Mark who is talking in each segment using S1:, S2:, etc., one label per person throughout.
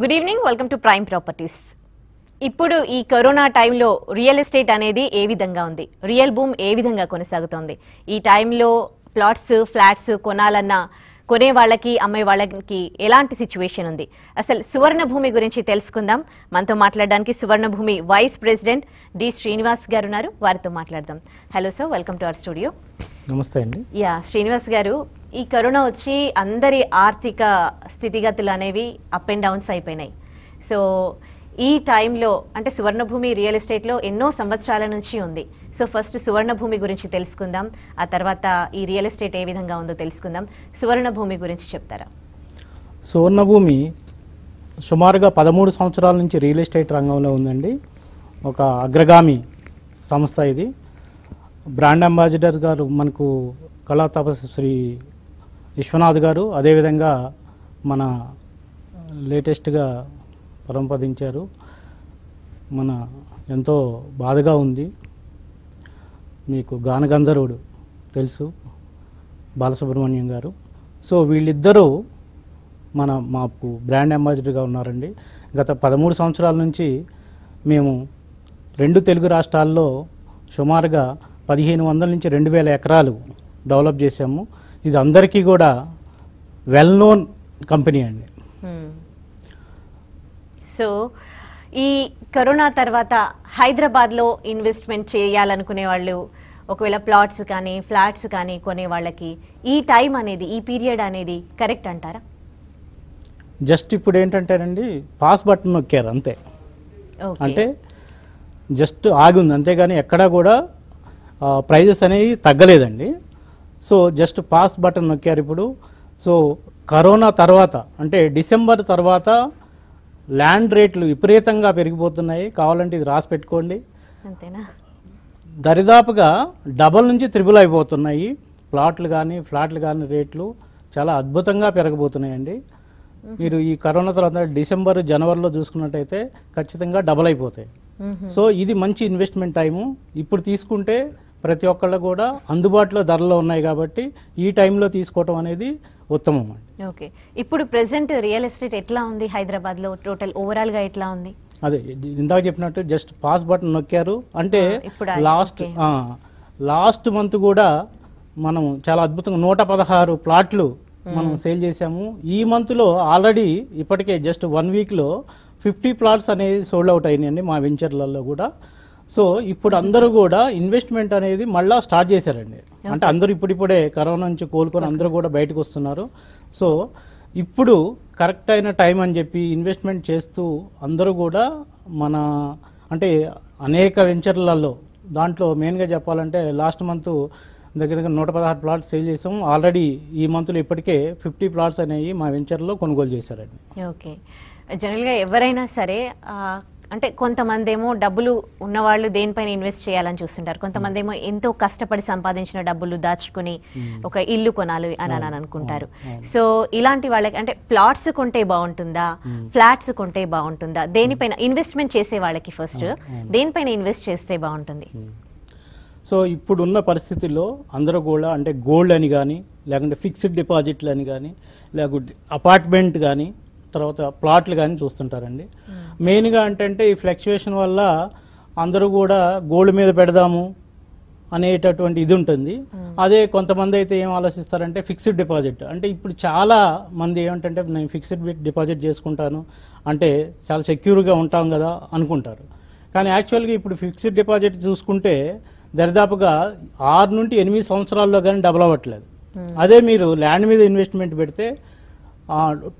S1: Good evening welcome to prime properties ఇప్పుడు ఈ corona టైంలో రియల్ ఎస్టేట్ అనేది ఏ విధంగా ఉంది రియల్ బూమ్ ఏ విధంగా కొనసాగుతోంది ఈ టైంలో ప్లాట్స్ ఫ్లాట్స్ కొనాలన్నా కొనే వాళ్ళకి అమ్మే వాళ్ళకి ఎలాంటి సిచ్యువేషన్ ఉంది అసలు సువర్ణ భూమి గురించి తెలుసుకుందాం మనతో మాట్లాడడానికి సువర్ణ భూమి vice president D Srinivas garu ఉన్నారు వారితో మాట్లాడదాం hello sir welcome to our studio నమస్తే అండి యా శ్రీనివాస్ గారు ఈ కరోనా వచ్చి అందరి ఆర్థిక స్థితిగతులు అనేవి అప్ అండ్ డౌన్స్ అయిపోయినాయి సో ఈ టైంలో అంటే సువర్ణభూమి రియల్ ఎస్టేట్లో ఎన్నో సంవత్సరాల నుంచి ఉంది సో ఫస్ట్ సువర్ణభూమి గురించి తెలుసుకుందాం ఆ తర్వాత ఈ రియల్ ఎస్టేట్ ఏ విధంగా ఉందో తెలుసుకుందాం సువర్ణభూమి గురించి చెప్తారా
S2: సువర్ణభూమి సుమారుగా పదమూడు సంవత్సరాల నుంచి రియల్ ఎస్టేట్ రంగంలో ఉందండి ఒక అగ్రగామి సంస్థ ఇది బ్రాండ్ అంబాసిడర్ గారు మనకు కళా తపస్సు శ్రీ విశ్వనాథ్ గారు అదేవిధంగా మన లేటెస్ట్గా పరంపదించారు మన ఎంతో బాధగా ఉంది మీకు గానగంధర్వుడు తెలుసు బాలసుబ్రహ్మణ్యం గారు సో వీళ్ళిద్దరూ మన మాకు బ్రాండ్ అంబాసిడర్గా ఉన్నారండి గత పదమూడు సంవత్సరాల నుంచి మేము రెండు తెలుగు రాష్ట్రాల్లో సుమారుగా పదిహేను వందల నుంచి రెండు వేల ఎకరాలు డెవలప్ చేశాము ఇది అందరికీ కూడా వెల్ నోన్ కంపెనీ అండి
S1: సో hmm. ఈ కరోనా తర్వాత హైదరాబాద్లో ఇన్వెస్ట్మెంట్ చేయాలనుకునే వాళ్ళు ఒకవేళ ప్లాట్స్ కానీ ఫ్లాట్స్ కానీ కొనే వాళ్ళకి ఈ టైం అనేది ఈ పీరియడ్ అనేది కరెక్ట్ అంటారా
S2: జస్ట్ ఇప్పుడు ఏంటంటారండి పాస్ బటన్ నొక్కారు అంతే అంటే జస్ట్ ఉంది అంతేగాని ఎక్కడా కూడా ప్రైజెస్ అనేవి తగ్గలేదండి సో జస్ట్ పాస్ బటన్ నొక్కారు ఇప్పుడు సో కరోనా తర్వాత అంటే డిసెంబర్ తర్వాత ల్యాండ్ రేట్లు విపరీతంగా పెరిగిపోతున్నాయి కావాలంటే ఇది రాసి పెట్టుకోండి దరిదాపుగా డబల్ నుంచి త్రిబుల్ అయిపోతున్నాయి ప్లాట్లు కానీ ఫ్లాట్లు కానీ రేట్లు చాలా అద్భుతంగా పెరగబోతున్నాయండి మీరు ఈ కరోనా తర్వాత డిసెంబర్ జనవరిలో చూసుకున్నట్టయితే ఖచ్చితంగా డబల్ అయిపోతాయి సో ఇది మంచి ఇన్వెస్ట్మెంట్ టైము ఇప్పుడు తీసుకుంటే ప్రతి ఒక్కళ్ళు కూడా అందుబాటులో ధరలు ఉన్నాయి కాబట్టి ఈ టైంలో తీసుకోవటం అనేది ఉత్తమం అండి
S1: ఓకే ఇప్పుడు ప్రెసెంట్ రియల్ ఎస్టేట్ ఎట్లా ఉంది హైదరాబాద్లో టోటల్ ఓవరాల్గా ఎట్లా ఉంది
S2: అదే ఇందాక చెప్పినట్టు జస్ట్ పాస్ బటన్ నొక్కారు అంటే లాస్ట్ లాస్ట్ మంత్ కూడా మనం చాలా అద్భుతంగా నూట పదహారు ప్లాట్లు మనం సేల్ చేసాము ఈ మంత్లో ఆల్రెడీ ఇప్పటికే జస్ట్ వన్ వీక్లో ఫిఫ్టీ ప్లాట్స్ అనేది సోల్డ్ అవుట్ అయినాయండి మా వెంచర్లలో కూడా సో ఇప్పుడు అందరూ కూడా ఇన్వెస్ట్మెంట్ అనేది మళ్ళీ స్టార్ట్ చేశారండి అంటే అందరూ ఇప్పుడిప్పుడే కరోనా నుంచి కోలుకొని అందరూ కూడా బయటకు వస్తున్నారు సో ఇప్పుడు కరెక్ట్ అయిన టైం అని చెప్పి ఇన్వెస్ట్మెంట్ చేస్తూ అందరూ కూడా మన అంటే అనేక వెంచర్లలో దాంట్లో మెయిన్గా చెప్పాలంటే లాస్ట్ మంత్ దగ్గర దగ్గర నూట పదహారు ప్లాట్స్ సేల్ చేసాం ఆల్రెడీ ఈ మంత్లో ఇప్పటికే ఫిఫ్టీ ప్లాట్స్ అనేవి మా వెంచర్లో కొనుగోలు చేశారండి
S1: ఓకే జనరల్గా ఎవరైనా సరే అంటే కొంతమంది ఏమో డబ్బులు ఉన్నవాళ్ళు దేనిపైన ఇన్వెస్ట్ చేయాలని చూస్తుంటారు కొంతమంది ఏమో ఎంతో కష్టపడి సంపాదించిన డబ్బులు దాచుకుని hmm. ఒక ఇల్లు కొనాలి అని అని అనుకుంటారు సో ఇలాంటి వాళ్ళకి అంటే ప్లాట్స్ కొంటే బాగుంటుందా hmm. ఫ్లాట్స్ కొంటే బాగుంటుందా దేనిపైన ఇన్వెస్ట్మెంట్ చేసే వాళ్ళకి ఫస్ట్ దేనిపైన ఇన్వెస్ట్ చేస్తే బాగుంటుంది
S2: hmm. సో ఇప్పుడున్న పరిస్థితుల్లో అందరూ కూడా అంటే గోల్డ్ అని కానీ లేకుంటే ఫిక్స్డ్ డిపాజిట్లు అని కానీ లేకుంటే అపార్ట్మెంట్ కానీ తర్వాత ప్లాట్లు కానీ చూస్తుంటారండి మెయిన్గా అంటే ఈ ఫ్లక్చువేషన్ వల్ల అందరూ కూడా గోల్డ్ మీద పెడదాము అనేటటువంటి ఇది ఉంటుంది అదే కొంతమంది అయితే ఏం ఆలోచిస్తారంటే ఫిక్స్డ్ డిపాజిట్ అంటే ఇప్పుడు చాలా మంది ఏమిటంటే నేను ఫిక్స్డ్ డిపాజిట్ చేసుకుంటాను అంటే చాలా సెక్యూర్గా ఉంటాం కదా అనుకుంటారు కానీ యాక్చువల్గా ఇప్పుడు ఫిక్స్డ్ డిపాజిట్ చూసుకుంటే దరిదాపుగా ఆరు నుండి ఎనిమిది సంవత్సరాల్లో కానీ డబుల్ అవ్వట్లేదు అదే మీరు ల్యాండ్ మీద ఇన్వెస్ట్మెంట్ పెడితే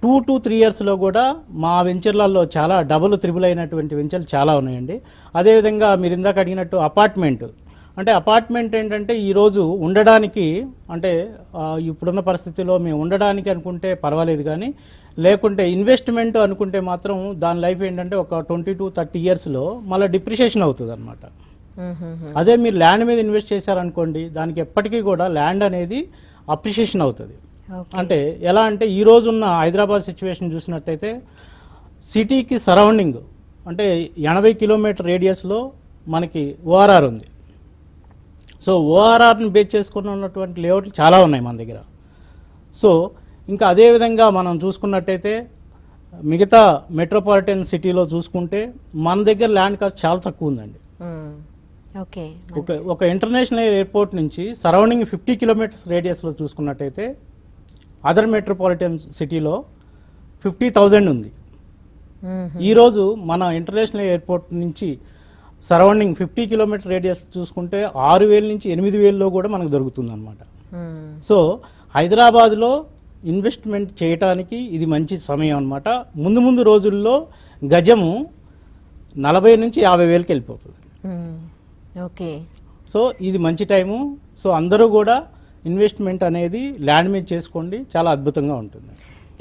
S2: టూ టు త్రీ ఇయర్స్లో కూడా మా వెంచర్లలో చాలా డబుల్ త్రిబుల్ అయినటువంటి వెంచర్లు చాలా ఉన్నాయండి అదేవిధంగా మీరు ఇందాక అడిగినట్టు అపార్ట్మెంట్ అంటే అపార్ట్మెంట్ ఏంటంటే ఈరోజు ఉండడానికి అంటే ఇప్పుడున్న పరిస్థితిలో మేము ఉండడానికి అనుకుంటే పర్వాలేదు కానీ లేకుంటే ఇన్వెస్ట్మెంట్ అనుకుంటే మాత్రం దాని లైఫ్ ఏంటంటే ఒక ట్వంటీ టు థర్టీ ఇయర్స్లో మళ్ళీ డిప్రిషియేషన్ అవుతుంది అనమాట అదే మీరు ల్యాండ్ మీద ఇన్వెస్ట్ చేశారనుకోండి దానికి ఎప్పటికీ కూడా ల్యాండ్ అనేది అప్రిషియేషన్ అవుతుంది అంటే ఎలా అంటే ఈరోజు ఉన్న హైదరాబాద్ సిచ్యువేషన్ చూసినట్టయితే సిటీకి సరౌండింగ్ అంటే ఎనభై కిలోమీటర్ రేడియస్లో మనకి ఓఆర్ఆర్ ఉంది సో ఓఆర్ఆర్ని బేస్ చేసుకుని ఉన్నటువంటి లేఅవుట్లు చాలా ఉన్నాయి మన దగ్గర సో ఇంకా అదేవిధంగా మనం చూసుకున్నట్టయితే మిగతా మెట్రోపాలిటన్ సిటీలో చూసుకుంటే మన దగ్గర ల్యాండ్ కాస్ట్ చాలా తక్కువ ఉందండి hmm. ఒక ఇంటర్నేషనల్ ఎయిర్పోర్ట్ నుంచి సరౌండింగ్ ఫిఫ్టీ కిలోమీటర్స్ రేడియస్లో చూసుకున్నట్టయితే అదర్ మెట్రోపాలిటన్ సిటీలో ఫిఫ్టీ థౌజండ్ ఉంది ఈరోజు మన ఇంటర్నేషనల్ ఎయిర్పోర్ట్ నుంచి సరౌండింగ్ ఫిఫ్టీ కిలోమీటర్ రేడియస్ చూసుకుంటే ఆరు వేల నుంచి ఎనిమిది వేలలో కూడా మనకు దొరుకుతుంది అనమాట సో హైదరాబాద్లో ఇన్వెస్ట్మెంట్ చేయటానికి ఇది మంచి సమయం అనమాట ముందు ముందు రోజుల్లో గజము నలభై నుంచి యాభై వేలకి వెళ్ళిపోతుంది ఓకే సో ఇది మంచి టైము సో అందరూ కూడా ఇన్వెస్ట్మెంట్ అనేది ల్యాండ్ మీద చేసుకోండి చాలా అద్భుతంగా ఉంటుంది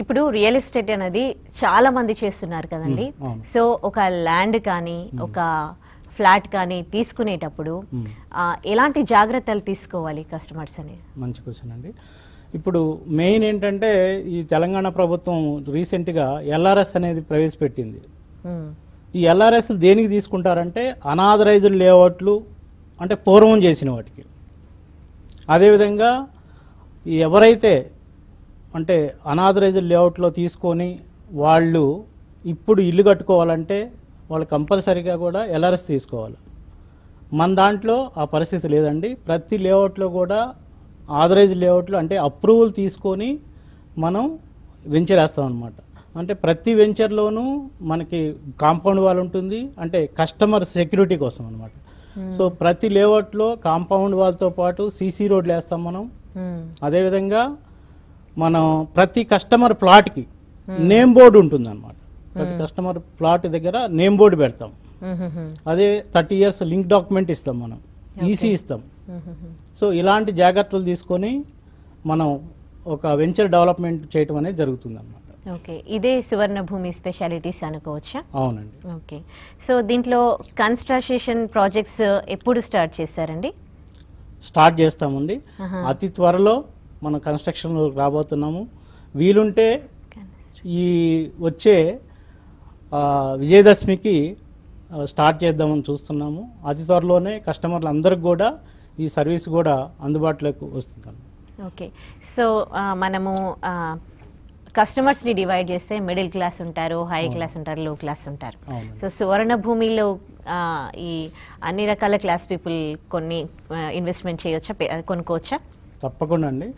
S1: ఇప్పుడు రియల్ ఎస్టేట్ అనేది చాలా మంది చేస్తున్నారు కదండి సో ఒక ల్యాండ్ కానీ ఒక ఫ్లాట్ కానీ తీసుకునేటప్పుడు ఎలాంటి జాగ్రత్తలు తీసుకోవాలి కస్టమర్స్ అని
S2: మంచి క్వశ్చన్ అండి ఇప్పుడు మెయిన్ ఏంటంటే ఈ తెలంగాణ ప్రభుత్వం రీసెంట్గా ఎల్ఆర్ఎస్ అనేది ప్రవేశపెట్టింది ఈ ఎల్ఆర్ఎస్ దేనికి తీసుకుంటారంటే అనాథరైజ్డ్ లేఅవుట్లు అంటే పూర్వం చేసిన వాటికి అదేవిధంగా ఎవరైతే అంటే అనాథరైజ్డ్ లేఅవుట్లో తీసుకొని వాళ్ళు ఇప్పుడు ఇల్లు కట్టుకోవాలంటే వాళ్ళు కంపల్సరీగా కూడా ఎల్ఆర్ఎస్ తీసుకోవాలి మన దాంట్లో ఆ పరిస్థితి లేదండి ప్రతి లేఅవుట్లో కూడా ఆథరైజ్ లేఅవుట్లో అంటే అప్రూవల్ తీసుకొని మనం వెంచర్ వేస్తాం అనమాట అంటే ప్రతి వెంచర్లోనూ మనకి కాంపౌండ్ వాల్ ఉంటుంది అంటే కస్టమర్ సెక్యూరిటీ కోసం అనమాట Hmm. సో ప్రతి లేఅవుట్లో కాంపౌండ్ వాళ్ళతో పాటు సీసీ రోడ్లు వేస్తాం మనం hmm. అదేవిధంగా మనం ప్రతి కస్టమర్ ప్లాట్కి hmm. నేమ్ బోర్డు ఉంటుంది అనమాట ప్రతి కస్టమర్ ప్లాట్ దగ్గర నేమ్ బోర్డు పెడతాం అదే థర్టీ ఇయర్స్ లింక్ డాక్యుమెంట్ ఇస్తాం మనం ఈసీ ఇస్తాం సో ఇలాంటి జాగ్రత్తలు తీసుకొని మనం ఒక వెంచర్ డెవలప్మెంట్ చేయటం అనేది జరుగుతుంది అన్నమాట
S1: ఓకే ఇదే సువర్ణభూమి స్పెషాలిటీస్ అనుకోవచ్చా అవునండి ఓకే సో దీంట్లో కన్స్ట్రక్షన్ ప్రాజెక్ట్స్ ఎప్పుడు స్టార్ట్ చేశారండి
S2: స్టార్ట్ చేస్తామండి అతి త్వరలో మనం కన్స్ట్రక్షన్ రాబోతున్నాము వీలుంటే ఈ వచ్చే విజయదశమికి స్టార్ట్ చేద్దామని చూస్తున్నాము అతి త్వరలోనే కస్టమర్లందరికి కూడా ఈ సర్వీస్ కూడా అందుబాటులోకి వస్తుంది
S1: ఓకే సో మనము కస్టమర్స్ని డివైడ్ చేస్తే మిడిల్ క్లాస్ ఉంటారు హై క్లాస్ ఉంటారు లో క్లాస్ ఉంటారు సో సువర్ణ భూమిలో ఈ అన్ని రకాల క్లాస్ పీపుల్ కొన్ని ఇన్వెస్ట్మెంట్ చేయొచ్చా కొనుక్కోవచ్చా
S2: తప్పకుండా అండి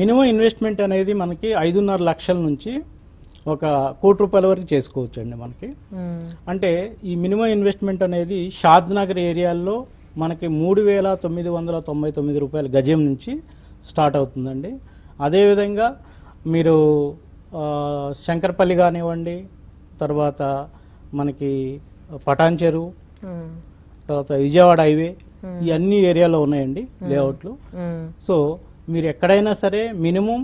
S2: మినిమం ఇన్వెస్ట్మెంట్ అనేది మనకి ఐదున్నర లక్షల నుంచి ఒక కోటి రూపాయల వరకు చేసుకోవచ్చు అండి మనకి అంటే ఈ మినిమం ఇన్వెస్ట్మెంట్ అనేది షాద్ నగర్ ఏరియాల్లో మనకి మూడు వేల తొమ్మిది వందల తొంభై తొమ్మిది రూపాయల గజం నుంచి స్టార్ట్ అవుతుందండి అదేవిధంగా మీరు శంకర్పల్లి కానివ్వండి తర్వాత మనకి పటాన్చెరు తర్వాత విజయవాడ హైవే ఈ అన్ని ఏరియాలో ఉన్నాయండి లేఅవుట్లు సో మీరు ఎక్కడైనా సరే మినిమం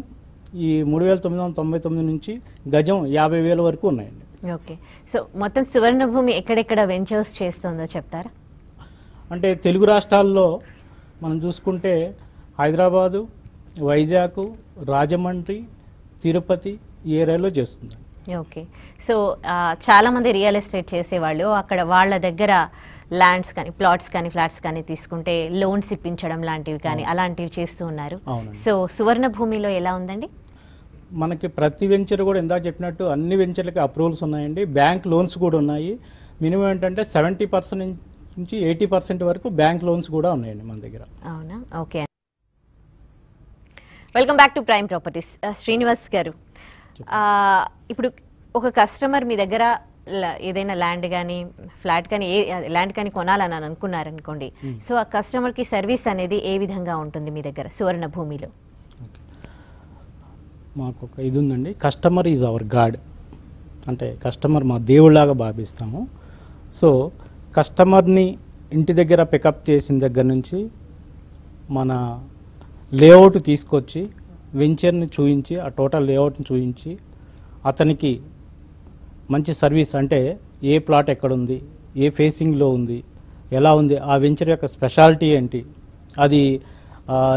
S2: ఈ మూడు వేల తొమ్మిది వందల తొంభై తొమ్మిది నుంచి గజం యాభై వేల వరకు ఉన్నాయండి
S1: ఓకే సో మొత్తం సువర్ణభూమి ఎక్కడెక్కడ వెంచర్స్ చేస్తుందో చెప్తారా
S2: అంటే తెలుగు రాష్ట్రాల్లో మనం చూసుకుంటే హైదరాబాదు వైజాగ్ రాజమండ్రి తిరుపతి ఏరియాలో చేస్తుంది
S1: ఓకే సో చాలా మంది రియల్ ఎస్టేట్ చేసేవాళ్ళు అక్కడ వాళ్ళ దగ్గర ల్యాండ్స్ కానీ ప్లాట్స్ కానీ ఫ్లాట్స్ కానీ తీసుకుంటే లోన్స్ ఇప్పించడం లాంటివి కానీ అలాంటివి చేస్తూ ఉన్నారు సో సువర్ణ భూమిలో ఎలా ఉందండి
S2: మనకి ప్రతి వెంచర్ కూడా ఇందాక చెప్పినట్టు అన్ని వెంచర్లకి అప్రూవల్స్ ఉన్నాయండి బ్యాంక్ లోన్స్ కూడా ఉన్నాయి మినిమం ఏంటంటే సెవెంటీ పర్సెంట్ నుంచి ఎయిటీ పర్సెంట్ వరకు బ్యాంక్ లోన్స్ కూడా ఉన్నాయండి మన దగ్గర అవునా okay
S1: welcome back to prime properties Srinivas garu ఇప్పుడు ఒక కస్టమర్ మీ దగ్గర ఏదైనా ల్యాండ్ కానీ ఫ్లాట్ కానీ ఏ ల్యాండ్ కానీ కొనాలని అనుకున్నారనుకోండి hmm. సో ఆ కస్టమర్కి సర్వీస్ అనేది ఏ విధంగా ఉంటుంది మీ దగ్గర సువర్ణ భూమిలో
S2: మాకు ఒక ఇది ఉందండి కస్టమర్ ఈజ్ అవర్ గాడ్ అంటే కస్టమర్ మా దేవుళ్లాగా భావిస్తాము సో కస్టమర్ని ఇంటి దగ్గర పికప్ చేసిన దగ్గర నుంచి మన లేఅవుట్ తీసుకొచ్చి వెంచర్ని చూయించి ఆ టోటల్ లేఅవుట్ని చూయించి అతనికి మంచి సర్వీస్ అంటే ఏ ప్లాట్ ఎక్కడుంది ఏ ఫేసింగ్లో ఉంది ఎలా ఉంది ఆ వెంచర్ యొక్క స్పెషాలిటీ ఏంటి అది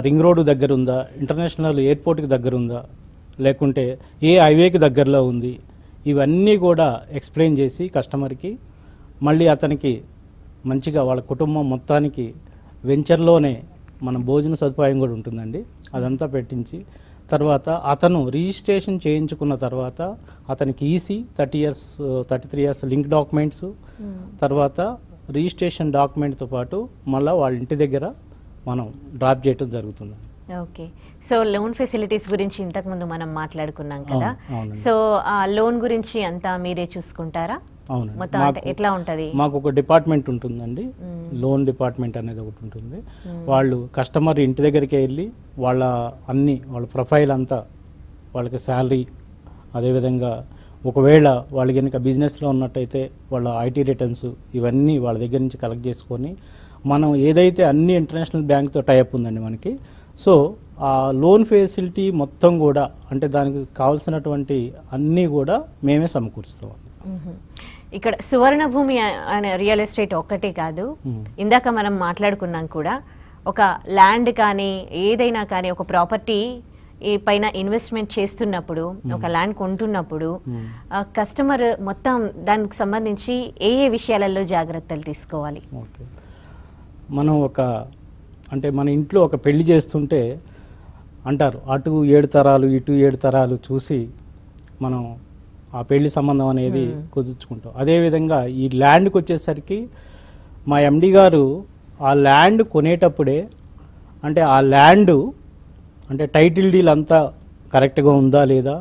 S2: రింగ్ రోడ్డు దగ్గర ఉందా ఇంటర్నేషనల్ ఎయిర్పోర్ట్కి దగ్గర ఉందా లేకుంటే ఏ హైవేకి దగ్గరలో ఉంది ఇవన్నీ కూడా ఎక్స్ప్లెయిన్ చేసి కస్టమర్కి మళ్ళీ అతనికి మంచిగా వాళ్ళ కుటుంబం మొత్తానికి వెంచర్లోనే మన భోజన సదుపాయం కూడా ఉంటుందండి అదంతా పెట్టించి తర్వాత అతను రిజిస్ట్రేషన్ చేయించుకున్న తర్వాత అతనికి EC thirty years thirty three years link documents తర్వాత రిజిస్ట్రేషన్ డాక్యుమెంట్తో పాటు మళ్ళీ వాళ్ళ ఇంటి దగ్గర మనం డ్రాప్ చేయటం జరుగుతుంది
S1: ఓకే సో లోన్ ఫెసిలిటీస్ గురించి ఇంతకుముందు మనం మాట్లాడుకున్నాం కదా సో ఆ లోన్ గురించి అంతా మీరే చూసుకుంటారా
S2: అవును ఎట్లా ఉంటుంది మాకు ఒక డిపార్ట్మెంట్ ఉంటుందండి లోన్ డిపార్ట్మెంట్ అనేది ఒకటి ఉంటుంది వాళ్ళు కస్టమర్ ఇంటి దగ్గరికి వెళ్ళి వాళ్ళ అన్ని వాళ్ళ ప్రొఫైల్ అంతా వాళ్ళకి శాలరీ అదేవిధంగా ఒకవేళ వాళ్ళు కనుక బిజినెస్లో ఉన్నట్టయితే వాళ్ళ ఐటీ రిటర్న్స్ ఇవన్నీ వాళ్ళ దగ్గర నుంచి కలెక్ట్ చేసుకొని మనం ఏదైతే అన్ని ఇంటర్నేషనల్ బ్యాంక్తో టైప్ ఉందండి మనకి సో ఆ లోన్ ఫెసిలిటీ మొత్తం కూడా అంటే దానికి కావాల్సినటువంటి అన్నీ కూడా మేమే సమకూరుస్తాం
S1: ఇక్కడ సువర్ణభూమి అనే రియల్ ఎస్టేట్ ఒక్కటే కాదు ఇందాక మనం మాట్లాడుకున్నాం కూడా ఒక ల్యాండ్ కానీ ఏదైనా కానీ ఒక ప్రాపర్టీ ఈ పైన ఇన్వెస్ట్మెంట్ చేస్తున్నప్పుడు ఒక ల్యాండ్ కొంటున్నప్పుడు కస్టమర్ మొత్తం దానికి సంబంధించి ఏ ఏ విషయాలలో జాగ్రత్తలు తీసుకోవాలి
S2: మనం ఒక అంటే మన ఇంట్లో ఒక పెళ్లి చేస్తుంటే అంటారు అటు ఏడు తరాలు ఇటు ఏడు తరాలు చూసి మనం ఆ పెళ్లి సంబంధం అనేది కుదుర్చుకుంటాం అదేవిధంగా ఈ ల్యాండ్కి వచ్చేసరికి మా ఎండి గారు ఆ ల్యాండ్ కొనేటప్పుడే అంటే ఆ ల్యాండ్ అంటే టైటిల్ డీల్ అంతా కరెక్ట్గా ఉందా లేదా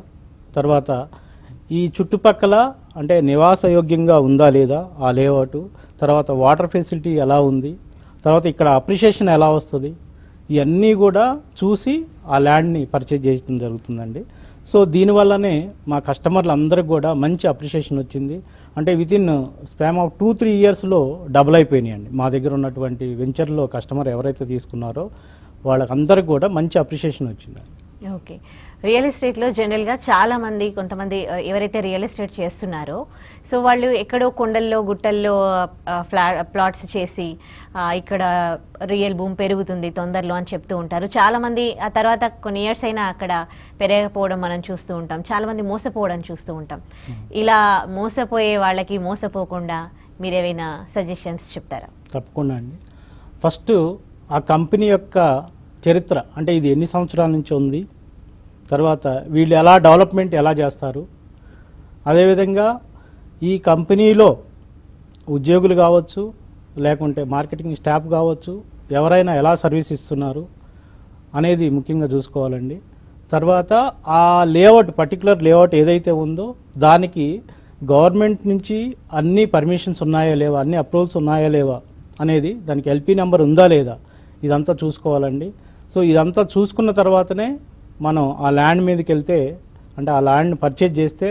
S2: తర్వాత ఈ చుట్టుపక్కల అంటే నివాసయోగ్యంగా ఉందా లేదా ఆ లేఅవుట్ తర్వాత వాటర్ ఫెసిలిటీ ఎలా ఉంది తర్వాత ఇక్కడ అప్రిషియేషన్ ఎలా వస్తుంది ఇవన్నీ కూడా చూసి ఆ ల్యాండ్ని పర్చేజ్ చేయడం జరుగుతుందండి సో దీనివల్లనే మా కస్టమర్లు అందరికి కూడా మంచి అప్రిషియేషన్ వచ్చింది అంటే within span of two three ఇయర్స్లో డబుల్ అయిపోయినాయండి మా దగ్గర ఉన్నటువంటి వెంచర్లో కస్టమర్ ఎవరైతే తీసుకున్నారో వాళ్ళకందరికి కూడా మంచి అప్రిషియేషన్ వచ్చిందండి
S1: ఓకే రియల్ ఎస్టేట్లో జనరల్గా చాలామంది కొంతమంది ఎవరైతే రియల్ ఎస్టేట్ చేస్తున్నారో సో వాళ్ళు ఎక్కడో కొండల్లో గుట్టల్లో ఫ్లా ప్లాట్స్ చేసి ఇక్కడ రియల్ భూమి పెరుగుతుంది తొందరలో అని చెప్తూ ఉంటారు చాలామంది ఆ తర్వాత కొన్ని ఇయర్స్ అయినా అక్కడ పెరగకపోవడం మనం చూస్తూ ఉంటాం చాలామంది మోసపోవడం చూస్తూ ఉంటాం hmm. ఇలా మోసపోయే వాళ్ళకి మోసపోకుండా మీరేమైనా సజెషన్స్ చెప్తారా
S2: తప్పకుండా అండి ఫస్ట్ ఆ కంపెనీ యొక్క చరిత్ర అంటే ఇది ఎన్ని సంవత్సరాల నుంచి ఉంది తర్వాత వీళ్ళు ఎలా డెవలప్మెంట్ ఎలా చేస్తారు అదేవిధంగా ఈ కంపెనీలో ఉద్యోగులు కావచ్చు లేకుంటే మార్కెటింగ్ స్టాఫ్ కావచ్చు ఎవరైనా ఎలా సర్వీస్ ఇస్తున్నారు అనేది ముఖ్యంగా చూసుకోవాలండి తర్వాత ఆ లేఅవుట్ పర్టికులర్ లేఅవుట్ ఏదైతే ఉందో దానికి గవర్నమెంట్ నుంచి అన్ని పర్మిషన్స్ ఉన్నాయా లేవా అన్ని అప్రూవల్స్ ఉన్నాయా లేవా అనేది దానికి ఎల్పీ నెంబర్ ఉందా లేదా ఇదంతా చూసుకోవాలండి సో ఇదంతా చూసుకున్న తర్వాతనే మనం ఆ ల్యాండ్ మీదకి వెళ్తే అంటే ఆ ల్యాండ్ పర్చేజ్ చేస్తే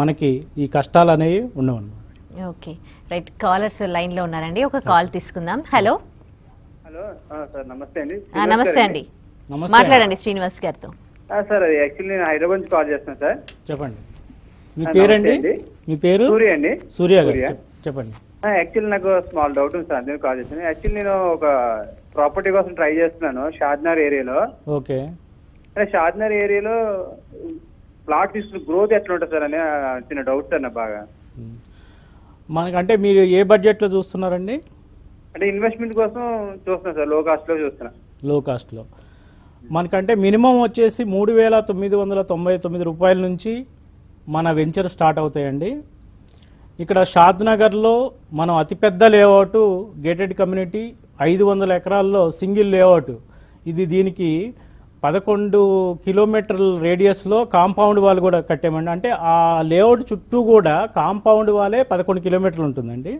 S2: మనకి ఈ కష్టాలు అనేవి ఉండవు
S1: ఓకే రైట్ కాలర్స్ లైన్లో ఉన్నారండి ఒక కాల్ తీసుకుందాం హలో
S3: హలో సార్ నమస్తే అండి నమస్తే అండి
S2: మాట్లాడండి
S1: శ్రీనివాస్ గారితో
S3: సార్ యాక్చువల్లీ నేను హైదరాబాద్ నుంచి కాల్ చేస్తున్నాను సార్
S2: చెప్పండి మీ పేరండి
S3: మీ పేరు సూర్య అండి సూర్య చెప్పండి యాక్చువల్లీ నాకు స్మాల్ డౌట్ ఉంది సార్ అందుకని కాల్ చేస్తాను యాక్చువల్లీ నేను ఒక ప్రాపర్టీ కోసం ట్రై చేస్తున్నాను షాద్నార్ ఏరియాలో ఓకే అంటే షాద్నగర్ ఏరియాలో ప్లాట్ తీసుకున్న గ్రోత్ ఎట్లా ఉంటుంది సార్ అని చిన్న డౌట్ అన్న బాగా
S2: మనకంటే మీరు ఏ బడ్జెట్లో చూస్తున్నారండి
S3: అంటే ఇన్వెస్ట్మెంట్ కోసం చూస్తున్నాం సార్ లో కాస్ట్లో చూస్తున్నా
S2: లో కాస్ట్లో మనకంటే మినిమం వచ్చేసి మూడు వేల తొమ్మిది వందల తొంభై తొమ్మిది రూపాయల నుంచి మన వెంచర్ స్టార్ట్ అవుతాయండి ఇక్కడ షాద్నగర్లో మనం అతిపెద్ద లేఅవుట్ గేటెడ్ కమ్యూనిటీ ఐదు వందల ఎకరాల్లో సింగిల్ లేఅవుట్ ఇది దీనికి పదకొండు కిలోమీటర్ల రేడియస్లో కాంపౌండ్ వాళ్ళు కూడా కట్టామండి అంటే ఆ లేఅవుట్ చుట్టూ కూడా కాంపౌండ్ వాళ్ళే పదకొండు కిలోమీటర్లు ఉంటుందండి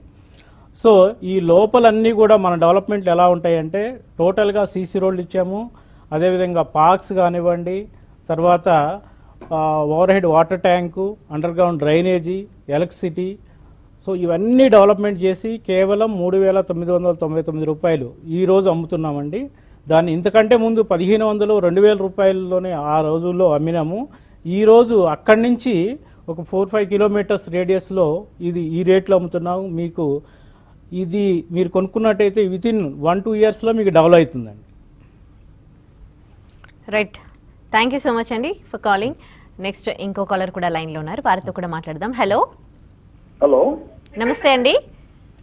S2: సో ఈ లోపలన్నీ కూడా మన డెవలప్మెంట్లు ఎలా ఉంటాయంటే టోటల్గా సీసీ రోడ్లు ఇచ్చాము అదేవిధంగా పార్క్స్ కానివ్వండి తర్వాత overhead water tank underground drainage electricity so ఇవన్నీ డెవలప్మెంట్ చేసి కేవలం మూడు వేల తొమ్మిది వందల తొంభై తొమ్మిది రూపాయలు ఈరోజు అమ్ముతున్నామండి దాన్ని ఇంతకంటే ముందు పదిహేను వందలు రెండు వేల రూపాయలలోనే ఆ రోజుల్లో అమ్మినాము ఈరోజు అక్కడి నుంచి ఒక ఫోర్ ఫైవ్ కిలోమీటర్స్ రేడియస్లో ఇది ఈ రేట్లో అమ్ముతున్నాము మీకు ఇది మీరు కొనుక్కున్నట్టయితే విత్ ఇన్ వన్ టూ ఇయర్స్లో మీకు డెవలప్ అవుతుందండి
S1: right thank you so much అండి ఫర్ కాలింగ్ నెక్స్ట్ ఇంకో కాలర్ కూడా లైన్లో ఉన్నారు వారితో కూడా మాట్లాడదాం హలో హలో నమస్తే అండి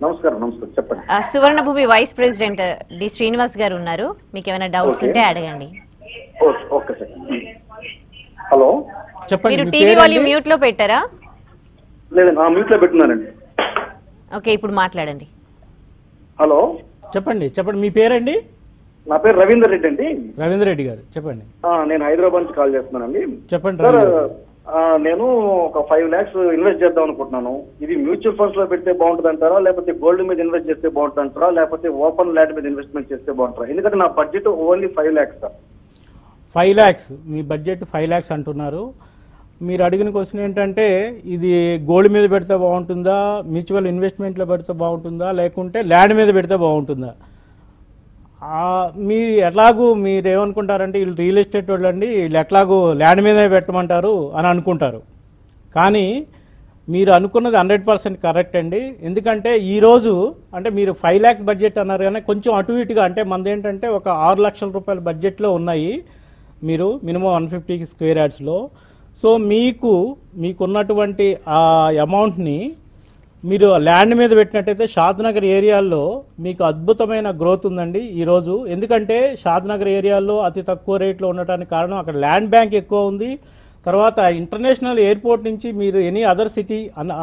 S1: నమస్కారం నమస్కారం చెప్పండి Suvarnabhumi vice president D Srinivas garu ఉన్నారు మీకు ఏమైనా డౌట్స్ ఉంటే అడగండి
S3: ఓకే సార్ హలో చెప్పండి మీరు టీవీ వాల్యూమ్
S1: మ్యూట్ లో పెట్టారా
S3: లేదు నా మ్యూట్ లో పెట్టున్నానండి
S1: ఓకే ఇప్పుడు మాట్లాడండి
S3: హలో
S2: చెప్పండి చెప్పండి మీ పేరండి నా పేరు రవీందర్ రెడ్డి అండి రవీందర్ రెడ్డి గారు చెప్పండి
S3: నేను హైదరాబాద్ నుంచి కాల్ చేస్తున్నానండి చెప్పండి సార్ నేను ఒక ఫైవ్ ల్యాక్స్ ఇన్వెస్ట్ చేద్దాం అనుకుంటున్నాను ఇది మ్యూచువల్ ఫండ్స్ లో పెడితే బాగుంటుంది అంటారా లేకపోతే గోల్డ్ మీద ఇన్వెస్ట్ చేస్తే బాగుంటుంది అంటారా లేకపోతే ఓపెన్ ల్యాండ్ మీద ఇన్వెస్ట్మెంట్ చేస్తే బాగుంటారా ఎందుకంటే నా budget only five lakhs sir
S2: five lakhs మీ బడ్జెట్ ఫైవ్ ల్యాక్స్ అంటున్నారు మీరు అడిగిన క్వశ్చన్ ఏంటంటే ఇది గోల్డ్ మీద పెడితే బాగుంటుందా మ్యూచువల్ ఇన్వెస్ట్మెంట్లో పెడితే బాగుంటుందా లేకుంటే ల్యాండ్ మీద పెడితే బాగుంటుందా మీరు ఎట్లాగూ మీరు ఏమనుకుంటారంటే వీళ్ళు రియల్ ఎస్టేట్ వాళ్ళండి వీళ్ళు ఎట్లాగూ ల్యాండ్ మీదే పెట్టమంటారు అని అనుకుంటారు కానీ మీరు అనుకున్నది హండ్రెడ్ పర్సెంట్ కరెక్ట్ అండి ఎందుకంటే ఈరోజు అంటే మీరు ఫైవ్ ల్యాక్స్ బడ్జెట్ అన్నారు కానీ కొంచెం అటు ఇటుగా అంటే మంది ఏంటంటే ఒక ఆరు లక్షల రూపాయల బడ్జెట్లో ఉన్నాయి మీరు మినిమం వన్ ఫిఫ్టీకి స్క్వేర్ యార్డ్స్లో సో మీకు మీకున్నటువంటి ఆ అమౌంట్ని మీరు ల్యాండ్ మీద పెట్టినట్టయితే షాద్నగర్ ఏరియాల్లో మీకు అద్భుతమైన గ్రోత్ ఉందండి ఈరోజు ఎందుకంటే షాద్నగర్ ఏరియాల్లో అతి తక్కువ రేట్లో ఉండటానికి కారణం అక్కడ ల్యాండ్ బ్యాంక్ ఎక్కువ ఉంది తర్వాత ఇంటర్నేషనల్ ఎయిర్పోర్ట్ నుంచి మీరు any other city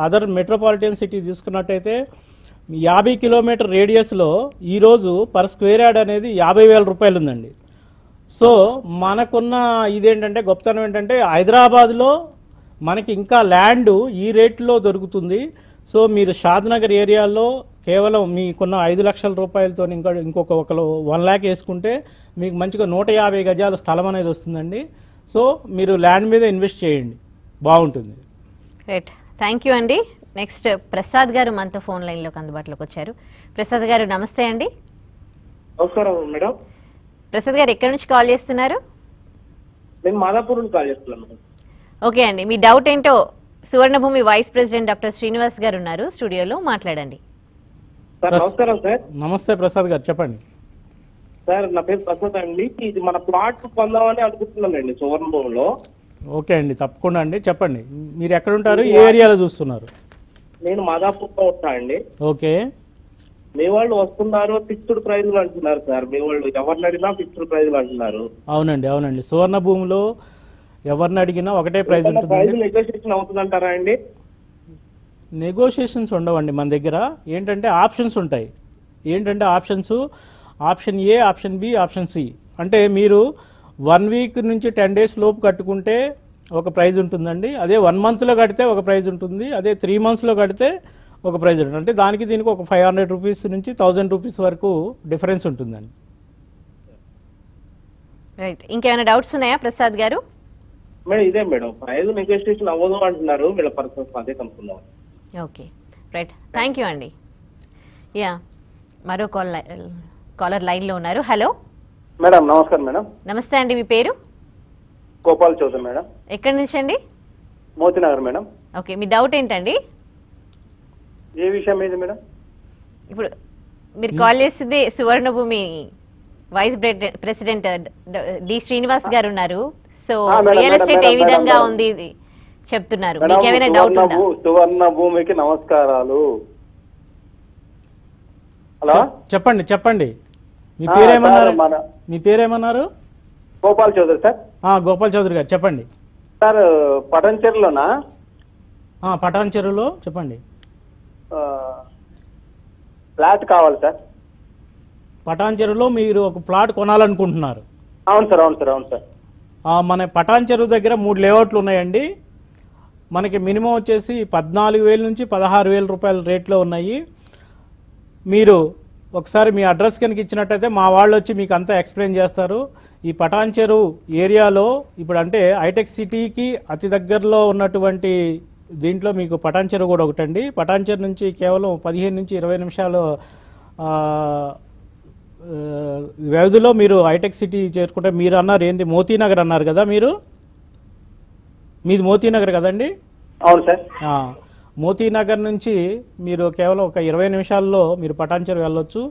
S2: other metropolitan city తీసుకున్నట్టయితే యాభై కిలోమీటర్ రేడియస్లో ఈరోజు పర్ స్క్వేర్ యార్డ్ అనేది యాభై వేల రూపాయలు ఉందండి సో మనకున్న ఇదేంటంటే గొప్పతనం ఏంటంటే హైదరాబాద్లో మనకి ఇంకా ల్యాండ్ ఈ రేట్లో దొరుకుతుంది సో మీరు షాద్నగర్ ఏరియాలో కేవలం మీకున్న ఐదు లక్షల రూపాయలతో ఇంకా ఇంకొక ఒకరు వన్ ల్యాక్ వేసుకుంటే మీకు మంచిగా నూట యాభై గజాల స్థలం అనేది వస్తుందండి సో మీరు ల్యాండ్ మీద ఇన్వెస్ట్ చేయండి బాగుంటుంది
S1: రైట్ థ్యాంక్ యూ అండి నెక్స్ట్ ప్రసాద్ గారు మనతో ఫోన్ లైన్లోకి అందుబాటులోకి వచ్చారు ప్రసాద్ గారు నమస్తే అండి
S3: నమస్కారం మేడం
S1: ప్రసాద్ గారు ఎక్కడి నుంచి కాల్ చేస్తున్నారు
S3: మాదాపూర్ నుంచి కాల్ చేస్తున్నాను
S1: ఓకే అండి మీ డౌట్ ఏంటో Suvarnabhumi vice president doctor Srinivas garu ఉన్నారు స్టూడియోలో మాట్లాడండి
S2: సార్ నమస్తే ప్రసాద్ గారు చెప్పండి
S3: సార్ నా పేరు ప్రసాద్ అండి ఇది మన ప్లాట్ పొందామని అనుకుంటున్నానండి సువర్ణభూమిలో
S2: ఓకే అండి తప్పకుండా అండి చెప్పండి మీరు ఎక్కడ ఉంటారు ఏ ఏరియాలో చూస్తున్నారు
S3: నేను మాదాపూర్లో ఉంటా అండి ఓకే మీ వాళ్ళు వస్తున్నారు ఫిక్స్డ్ ప్రైజ్లు అంటున్నారు సార్ మీ వాళ్ళు ఎవరినడినా అడిగినా ఫిక్స్డ్ ప్రైజ్లు అంటున్నారు
S2: అవునండి అవునండి సువర్ణ భూమిలో ఎవరిని అడిగినా ఒకటే ప్రైజ్ ఉంటుంది
S3: అవుతుందంటారా అండి
S2: నెగోషియేషన్స్ ఉండవండి మన దగ్గర ఏంటంటే ఆప్షన్స్ ఉంటాయి ఏంటంటే options option A option B option C అంటే మీరు వన్ వీక్ నుంచి టెన్ డేస్ లోపు కట్టుకుంటే ఒక ప్రైజ్ ఉంటుందండి అదే వన్ మంత్లో కడితే ఒక ప్రైజ్ ఉంటుంది అదే త్రీ మంత్స్లో కడితే ఒక ప్రైజ్ ఉంటుంది అంటే దానికి దీనికి ఒక ఫైవ్ హండ్రెడ్ రూపీస్ నుంచి థౌజండ్ రూపీస్ వరకు డిఫరెన్స్ ఉంటుందండి
S1: రైట్ ఇంకేమైనా డౌట్స్ ఉన్నాయా ప్రసాద్
S3: గారు మేడం ఇదే మేడం ప్రైజ్ నెగోషియేషన్ అవ్వదు అంటున్నారు వీళ్ళ పర్సన్స్ అదే కనుక్కున్నాం ఓకే
S1: రైట్ థ్యాంక్ యూ అండి యా మరో కాల్ కాలర్ లైన్లో ఉన్నారు హలో
S3: మేడం నమస్కారం మేడం
S1: నమస్తే అండి మీ పేరు
S3: గోపాల్ చౌదరి మేడం
S1: ఎక్కడి నుంచి అండి
S3: మోతినగర్ మేడం
S1: ఓకే మీ డౌట్ ఏంటండి
S3: ఏ విషయం మీద మేడం
S1: ఇప్పుడు మీరు కాల్ చేసింది Suvarnabhumi vice president D Srinivas garu ఉన్నారు
S2: సో రియల్ ఎస్టేట్ ఏ విధంగా ఉంది చెప్తున్నారు మీకు ఏమైనా డౌట్ ఉందా
S3: సువర్ణ భూమికి నమస్కారాలు హలో
S2: చెప్పండి చెప్పండి మీ పేరేమన్నారు మీ పేరేమన్నారు
S3: గోపాల్ చౌదరి సార్
S2: గోపాల్ చౌదరి గారు చెప్పండి
S3: సార్ పటాన్ చెరువులోనా
S2: పటాన్ చెరువులో చెప్పండి
S3: ఫ్లాట్ కావాలి సార్
S2: పటాన్ చెరువులో మీరు ఒక ప్లాట్ కొనాలనుకుంటున్నారు
S3: అవును సార్ అవును సార్ అవును సార్
S2: మన పటాన్ చెరువు దగ్గర మూడు లేఅవుట్లు ఉన్నాయండి మనకి మినిమం వచ్చేసి పద్నాలుగు వేల నుంచి పదహారు వేల రూపాయల రేట్లో ఉన్నాయి మీరు ఒకసారి మీ అడ్రస్ కనుక ఇచ్చినట్టయితే మా వాళ్ళు వచ్చి మీకు అంతా ఎక్స్ప్లెయిన్ చేస్తారు ఈ పటాన్ చెరువు ఏరియాలో ఇప్పుడు అంటే హైటెక్ సిటీకి అతి దగ్గరలో ఉన్నటువంటి దీంట్లో మీకు పటాన్ చెరువు కూడా ఒకటండి పటాన్ చెరువు నుంచి కేవలం పదిహేను నుంచి ఇరవై నిమిషాలు వ్యవధిలో మీరు హైటెక్ సిటీ చేరుకుంటే మీరు అన్నారు ఏంది మోతీనగర్ అన్నారు కదా మీరు మీది మోతీనగర్ కదండి అవును సార్ మోతీనగర్ నుంచి మీరు కేవలం ఒక ఇరవై నిమిషాల్లో మీరు పటాన్చర్ వెళ్ళొచ్చు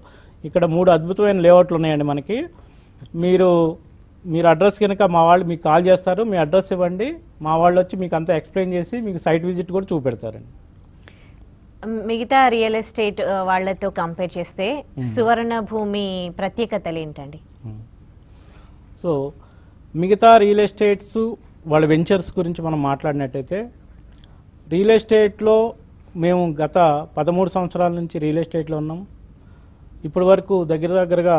S2: ఇక్కడ మూడు అద్భుతమైన లేఅవుట్లు ఉన్నాయండి మనకి మీరు మీరు అడ్రస్ కనుక మా వాళ్ళు మీకు కాల్ చేస్తారు మీ అడ్రస్ ఇవ్వండి మా వాళ్ళు వచ్చి మీకు అంతా ఎక్స్ప్లెయిన్ చేసి మీకు సైట్ విజిట్ కూడా చూపెడతారండి
S1: మిగతా రియల్ ఎస్టేట్ వాళ్ళతో కంపేర్ చేస్తే సువర్ణ భూమి ప్రత్యేకతలు ఏంటండి
S2: సో మిగతా రియల్ ఎస్టేట్స్ వాళ్ళ వెంచర్స్ గురించి మనం మాట్లాడినట్టయితే రియల్ ఎస్టేట్లో మేము గత పదమూడు సంవత్సరాల నుంచి రియల్ ఎస్టేట్లో ఉన్నాం ఇప్పటి వరకు దగ్గర దగ్గరగా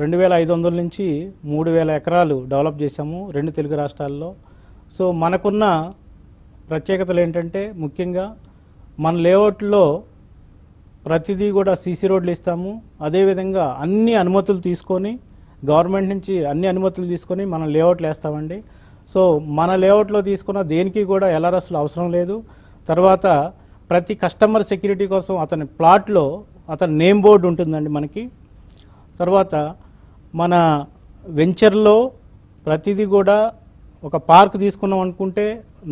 S2: రెండు వేల ఐదు వందల నుంచి మూడు వేల ఎకరాలు డెవలప్ చేశాము రెండు తెలుగు రాష్ట్రాల్లో సో మనకున్న ప్రత్యేకతలు ఏంటంటే ముఖ్యంగా మన లేఅవుట్లో ప్రతిదీ కూడా సీసీ రోడ్లు ఇస్తాము అదేవిధంగా అన్ని అనుమతులు తీసుకొని గవర్నమెంట్ నుంచి అన్ని అనుమతులు తీసుకొని మనం లేఅవుట్లు వేస్తామండి సో మన లేఅవుట్లో తీసుకున్న దేనికి కూడా ఎల్ఆర్ఎస్లు అవసరం లేదు తర్వాత ప్రతి కస్టమర్ సెక్యూరిటీ కోసం అతని ప్లాట్లో అతని నేమ్ బోర్డు ఉంటుందండి మనకి తర్వాత మన వెంచర్లో ప్రతిదీ కూడా ఒక పార్క్ తీసుకున్నాం అనుకుంటే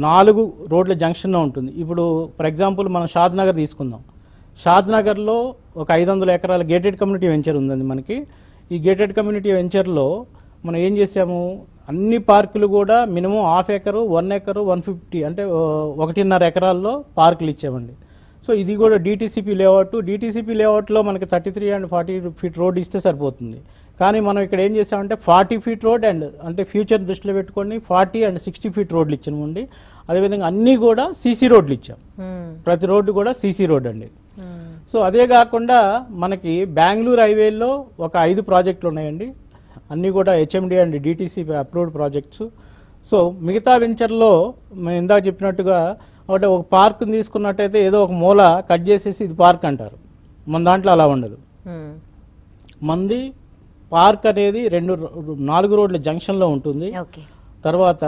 S2: నాలుగు రోడ్ల జంక్షన్లో ఉంటుంది ఇప్పుడు ఫర్ ఎగ్జాంపుల్ మనం షాద్నగర్ తీసుకుందాం షాద్నగర్లో ఒక ఐదు వందల ఎకరాల గేటెడ్ కమ్యూనిటీ వెంచర్ ఉందండి మనకి ఈ గేటెడ్ కమ్యూనిటీ వెంచర్లో మనం ఏం చేసాము అన్ని పార్కులు కూడా minimum half acre one acre one fifty అంటే ఒకటిన్నర ఎకరాల్లో పార్కులు ఇచ్చామండి సో ఇది కూడా డీటీసీపీ లేఅవుట్ డీటీసీపీ లేఅవుట్లో మనకి thirty three and forty feet road ఇస్తే సరిపోతుంది కానీ మనం ఇక్కడ ఏం చేసామంటే ఫార్టీ ఫీట్ రోడ్ అండ్ అంటే ఫ్యూచర్ దృష్టిలో పెట్టుకొని ఫార్టీ అండ్ సిక్స్టీ ఫీట్ రోడ్లు ఇచ్చినామండి అదేవిధంగా అన్నీ కూడా సీసీ రోడ్లు ఇచ్చాం ప్రతి రోడ్డు కూడా సీసీ రోడ్ అండి సో అదే కాకుండా మనకి బెంగళూరు హైవేలో ఒక ఐదు ప్రాజెక్టులు ఉన్నాయండి అన్నీ కూడా HMD and DTC approved projects so మిగతా వెంచర్లో మేము ఇందాక చెప్పినట్టుగా ఒకటి ఒక పార్క్ని తీసుకున్నట్టయితే ఏదో ఒక మూల కట్ చేసేసి ఇది పార్క్ అంటారు మన దాంట్లో అలా ఉండదు మంది పార్క్ అనేది రెండు నాలుగు రోడ్ల జంక్షన్లో ఉంటుంది తర్వాత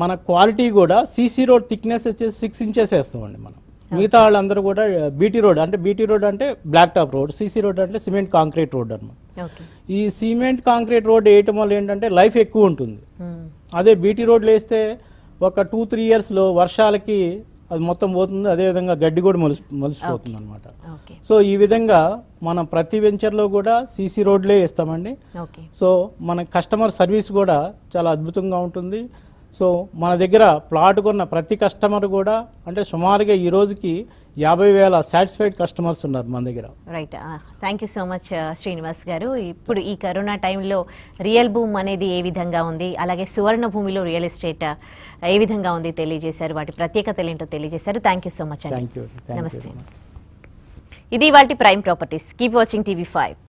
S2: మన క్వాలిటీ కూడా సీసీ రోడ్ థిక్నెస్ వచ్చేసి సిక్స్ ఇంచెస్ వేస్తామండి మనం మిగతా వాళ్ళందరూ కూడా బీటీ రోడ్ అంటే బీటీ రోడ్ అంటే black top road CC road అంటే సిమెంట్ కాంక్రీట్ రోడ్ అనమాట ఈ సిమెంట్ కాంక్రీట్ రోడ్ వేయటం వల్ల ఏంటంటే లైఫ్ ఎక్కువ ఉంటుంది అదే బీటీ రోడ్లు వేస్తే ఒక టూ త్రీ ఇయర్స్లో వర్షాలకి అది మొత్తం పోతుంది అదేవిధంగా గడ్డి కూడా మొలిసి మలిసిపోతుంది అనమాట సో ఈ విధంగా మనం ప్రతి వెంచర్లో కూడా సీసీ రోడ్లే ఇస్తామండి సో మన కస్టమర్ సర్వీస్ కూడా చాలా అద్భుతంగా ఉంటుంది సో మన దగ్గర ప్లాట్ కొన్న ప్రతి కస్టమర్ కూడా అంటే సుమారుగా ఈ రోజుకి యాభై వేల సాటిస్ఫైడ్ కస్టమర్స్ ఉన్నారు మన దగ్గర
S1: right thank you so much Srinivas garu ఇప్పుడు ఈ కరోనా టైంలో రియల్ భూమ్ అనేది ఏ విధంగా ఉంది అలాగే సువర్ణ భూమిలో రియల్ ఎస్టేట్ ఏ విధంగా ఉంది తెలియజేశారు వాటి ప్రత్యేకతలు ఏంటో తెలియజేశారు థ్యాంక్ యూ సో మచ్ నమస్తే ఇది వాటి prime properties keep watching TV five